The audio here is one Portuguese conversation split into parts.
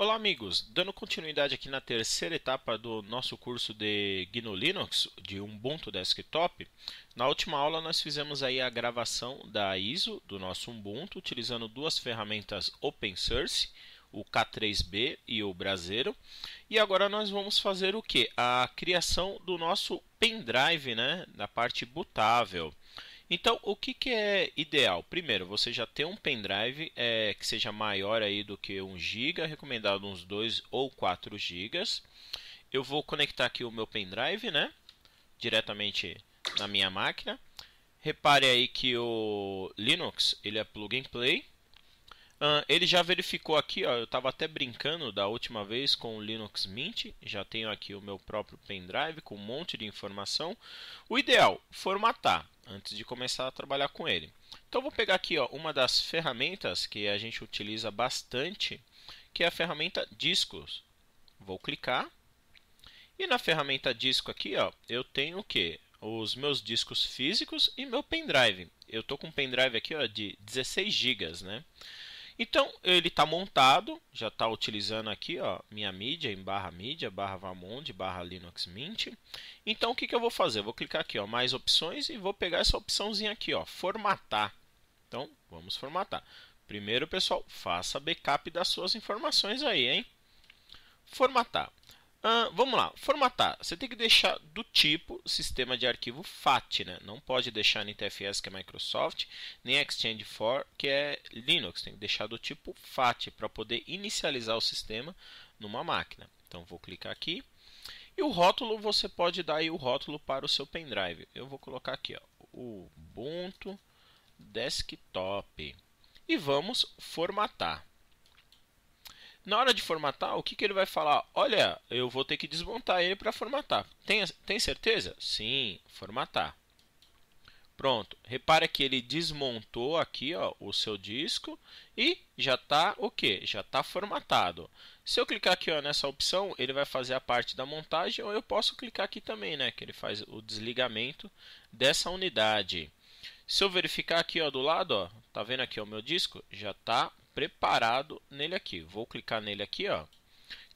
Olá, amigos! Dando continuidade aqui na terceira etapa do nosso curso de GNU Linux, de Ubuntu Desktop, na última aula nós fizemos aí a gravação da ISO do nosso Ubuntu, utilizando duas ferramentas open source, o K3B e o Brasero. E agora nós vamos fazer o que? A criação do nosso pendrive, né? da parte bootável. Então, o que, que é ideal? Primeiro, você já tem um pendrive é, que seja maior aí do que 1 GB, recomendado uns 2 ou 4 GB. Eu vou conectar aqui o meu pendrive, né? Diretamente na minha máquina. Repare aí que o Linux ele é plug and play. Uh, ele já verificou aqui, ó, eu estava até brincando da última vez com o Linux Mint, já tenho aqui o meu próprio pendrive com um monte de informação. O ideal, formatar antes de começar a trabalhar com ele. Então vou pegar aqui ó, uma das ferramentas que a gente utiliza bastante, que é a ferramenta Discos. Vou clicar e na ferramenta Disco aqui ó, eu tenho o que? Os meus discos físicos e meu pendrive. Eu estou com um pendrive aqui ó, de 16 GB. Né? Então ele está montado, já está utilizando aqui ó, minha mídia em barra mídia, barra Vamonde, barra Linux Mint. Então o que, que eu vou fazer? Eu vou clicar aqui ó, mais opções e vou pegar essa opçãozinha aqui, ó, formatar. Então vamos formatar. Primeiro pessoal, faça backup das suas informações aí, hein? Formatar. Uh, vamos lá, formatar. Você tem que deixar do tipo sistema de arquivo FAT, né? Não pode deixar NTFS, que é Microsoft, nem Exchange for, que é Linux. Tem que deixar do tipo FAT para poder inicializar o sistema numa máquina. Então vou clicar aqui. E o rótulo, você pode dar o rótulo para o seu pendrive. Eu vou colocar aqui, ó, Ubuntu Desktop. E vamos formatar. Na hora de formatar, o que, que ele vai falar? Olha, eu vou ter que desmontar ele para formatar. Tem, tem certeza? Sim, formatar. Pronto, repara que ele desmontou aqui ó, o seu disco e já está o que? Já está formatado. Se eu clicar aqui ó, nessa opção, ele vai fazer a parte da montagem ou eu posso clicar aqui também, né, que ele faz o desligamento dessa unidade. Se eu verificar aqui ó, do lado, ó, tá vendo aqui ó, o meu disco? Já está preparado nele aqui. Vou clicar nele aqui, ó.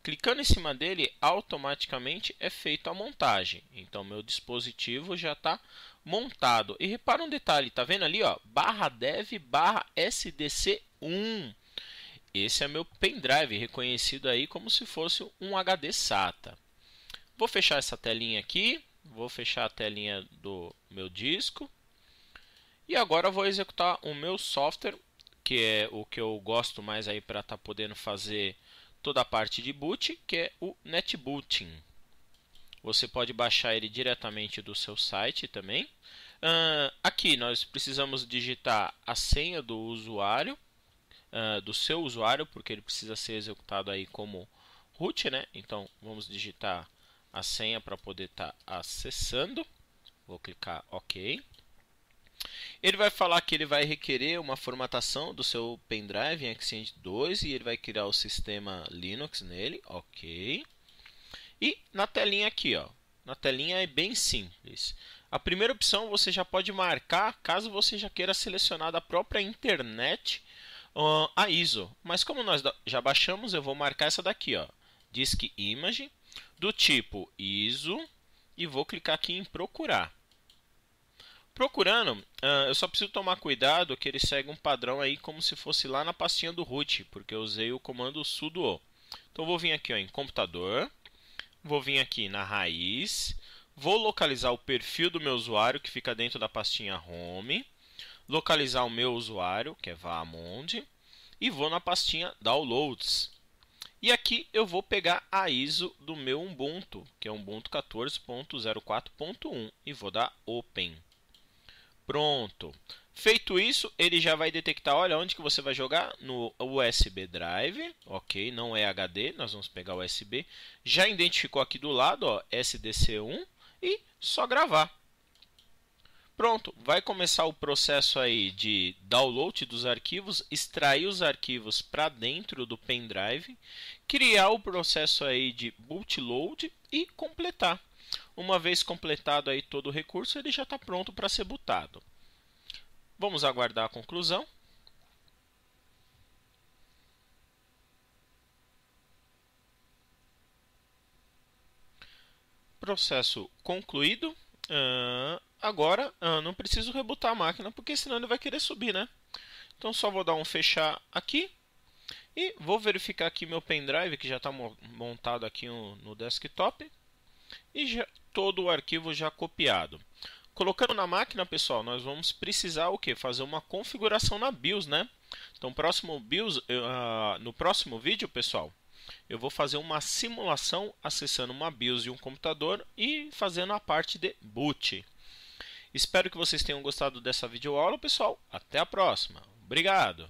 Clicando em cima dele, automaticamente é feita a montagem. Então, meu dispositivo já está montado. E repara um detalhe, tá vendo ali, ó? Barra dev barra SDC1. Esse é meu pendrive, reconhecido aí como se fosse um HD SATA. Vou fechar essa telinha aqui. Vou fechar a telinha do meu disco. E agora vou executar o meu software que é o que eu gosto mais aí para estar tá podendo fazer toda a parte de boot, que é o NetBooting. Você pode baixar ele diretamente do seu site também. Uh, aqui nós precisamos digitar a senha do usuário, uh, do seu usuário, porque ele precisa ser executado aí como root, né? Então vamos digitar a senha para poder estar tá acessando. Vou clicar OK. Ele vai falar que ele vai requerer uma formatação do seu pendrive em Exchange 2 e ele vai criar o sistema Linux nele, ok. E na telinha aqui, ó, na telinha é bem simples. A primeira opção você já pode marcar caso você já queira selecionar da própria internet uh, a ISO. Mas como nós já baixamos, eu vou marcar essa daqui, ó, Disk Image, do tipo ISO, e vou clicar aqui em procurar. Procurando, uh, eu só preciso tomar cuidado que ele segue um padrão aí como se fosse lá na pastinha do root, porque eu usei o comando sudo. Então vou vir aqui ó, em computador, vou vir aqui na raiz, vou localizar o perfil do meu usuário que fica dentro da pastinha home, localizar o meu usuário, que é vamond e vou na pastinha downloads. E aqui eu vou pegar a ISO do meu Ubuntu, que é Ubuntu 14.04.1 e vou dar open. Pronto. Feito isso, ele já vai detectar, olha, onde que você vai jogar? No USB drive, ok, não é HD, nós vamos pegar USB. Já identificou aqui do lado, ó, SDC1 e só gravar. Pronto, vai começar o processo aí de download dos arquivos, extrair os arquivos para dentro do pendrive, criar o processo aí de bootload e completar. Uma vez completado aí todo o recurso, ele já está pronto para ser botado. Vamos aguardar a conclusão. Processo concluído. Uh, agora, uh, não preciso rebutar a máquina, porque senão ele vai querer subir, né? Então, só vou dar um fechar aqui. E vou verificar aqui meu pendrive, que já está montado aqui no desktop e já, todo o arquivo já copiado. Colocando na máquina, pessoal, nós vamos precisar o que? Fazer uma configuração na BIOS, né? Então, próximo BIOS, uh, no próximo vídeo, pessoal, eu vou fazer uma simulação acessando uma BIOS de um computador e fazendo a parte de boot. Espero que vocês tenham gostado dessa videoaula, pessoal. Até a próxima. Obrigado!